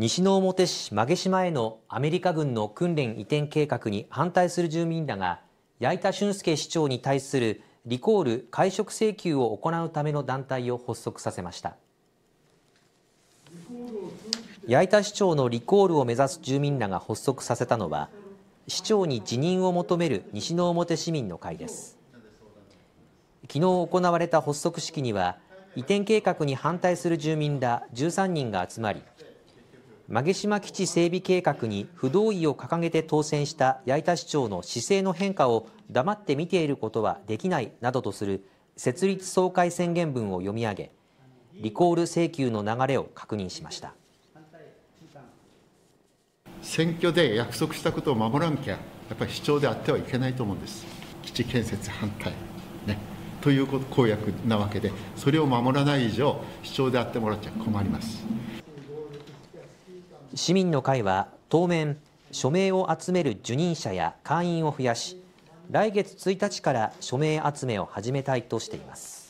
西之表市馬毛島へのアメリカ軍の訓練移転計画に反対する住民らが矢板俊介市長に対するリコール解職請求を行うための団体を発足させました矢板市長のリコールを目指す住民らが発足させたのは市長に辞任を求める西之表市民の会です昨日行われた発足式には移転計画に反対する住民ら13人が集まり馬毛島基地整備計画に不同意を掲げて当選した矢板市長の姿勢の変化を黙って見ていることはできないなどとする設立総会宣言文を読み上げリコール請求の流れを確認しました選挙で約束したことを守らなきゃやっぱり市長であってはいけないと思うんです基地建設反対、ね、という公約なわけでそれを守らない以上市長であってもらっちゃ困ります。市民の会は当面、署名を集める受任者や会員を増やし、来月1日から署名集めを始めたいとしています。